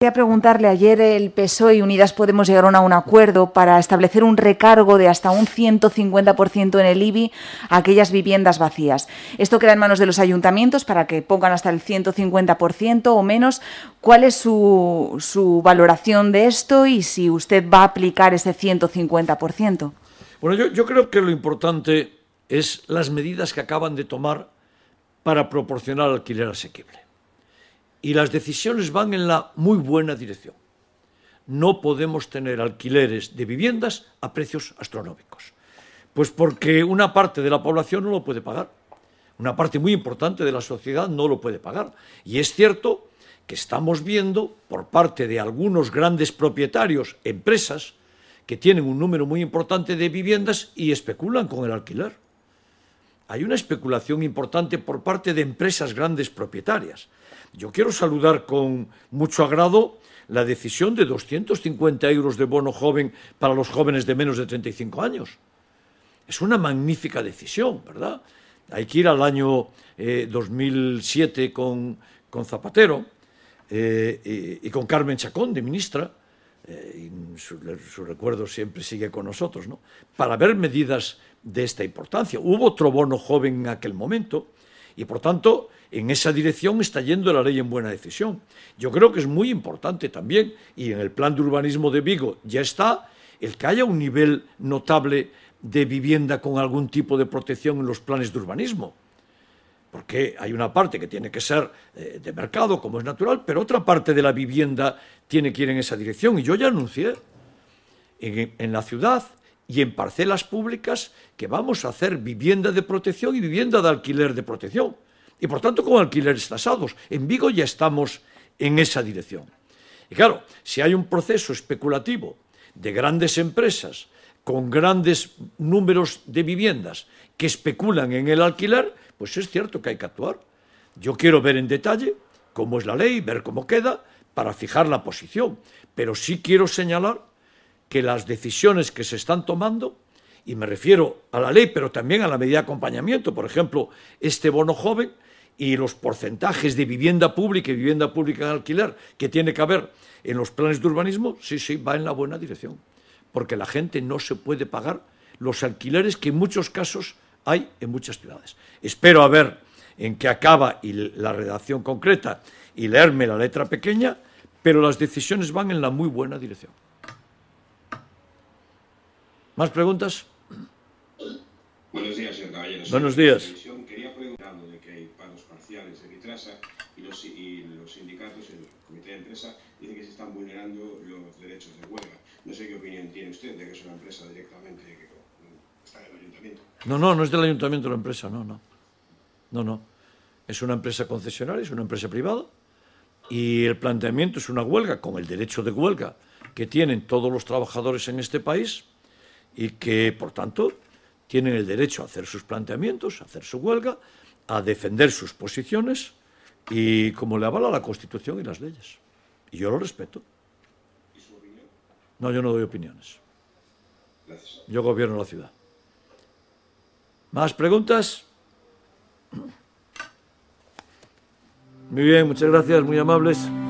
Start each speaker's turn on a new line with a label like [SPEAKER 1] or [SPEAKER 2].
[SPEAKER 1] Quería preguntarle, ayer el PSOE y Unidas Podemos llegaron a un acuerdo para establecer un recargo de hasta un 150% en el IBI a aquellas viviendas vacías. Esto queda en manos de los ayuntamientos para que pongan hasta el 150% o menos. ¿Cuál es su, valoración de esto y si usted va a aplicar ese 150%?
[SPEAKER 2] Bueno, yo, yo creo que lo importante es las medidas que acaban de tomar para proporcionar alquiler asequible y las decisiones van en la muy buena dirección. No podemos tener alquileres de viviendas a precios astronómicos. Pues porque una parte de la población no lo puede pagar. Una parte muy importante de la sociedad no lo puede pagar. Y es cierto que estamos viendo por parte de algunos grandes propietarios, empresas, que tienen un número muy importante de viviendas y especulan con el alquiler hay una especulación importante por parte de empresas grandes propietarias. Yo quiero saludar con mucho agrado la decisión de 250 euros de bono joven para los jóvenes de menos de 35 años. Es una magnífica decisión, ¿verdad? Hay que ir al año 2007 eh, con, Zapatero eh, y con Carmen Chacón de ministra eh, su, recuerdo siempre sigue con nosotros, ¿no? para ver medidas de esta importancia. Hubo otro bono joven en aquel momento y por tanto en esa dirección está yendo la ley en buena decisión. Yo creo que es muy importante también y en el plan de urbanismo de Vigo ya está el que haya un nivel notable de vivienda con algún tipo de protección en los planes de urbanismo. Porque hay una parte que tiene que ser eh, de mercado, como es natural, pero otra parte de la vivienda tiene que ir en esa dirección. Y yo ya anuncié en, la ciudad y en parcelas públicas que vamos a hacer vivienda de protección y vivienda de alquiler de protección. Y por tanto con alquileres tasados. En Vigo ya estamos en esa dirección. Y claro, si hay un proceso especulativo de grandes empresas con grandes números de viviendas que especulan en el alquiler, pues es cierto que hay que actuar. Yo quiero ver en detalle cómo es la ley, ver cómo queda, para fijar la posición, pero sí quiero señalar que las decisiones que se están tomando, y me refiero a la ley, pero también a la medida de acompañamiento, por ejemplo, este bono joven y los porcentajes de vivienda pública y vivienda pública en alquiler que tiene que haber en los planes de urbanismo, sí, sí, va en la buena dirección, porque la gente no se puede pagar los alquileres que en muchos casos hay en muchas ciudades. Espero a ver en qué acaba y la redacción concreta y leerme la letra pequeña, pero las decisiones van en la muy buena dirección. ¿Más preguntas? Buenos días, señor Caballero. Buenos días. Quería preguntarle que hay paros parciales en Vitrasa y los, y los sindicatos, el comité de empresa, dicen que se están vulnerando los derechos de huelga. No sé qué opinión tiene usted de que es una empresa directamente que está en el ayuntamiento. No, no, no es del ayuntamiento la empresa, no, no. No, no. Es una empresa concesional es una empresa privada. Y el planteamiento es una huelga con el derecho de huelga que tienen todos los trabajadores en este país y que, por tanto, tienen el derecho a hacer sus planteamientos, a hacer su huelga, a defender sus posiciones y como le avala la Constitución y las leyes. Y yo lo respeto. ¿Y su opinión? No, yo no doy opiniones. Gracias. Yo gobierno la ciudad. ¿Más preguntas? Muy bien, muchas gracias, muy amables.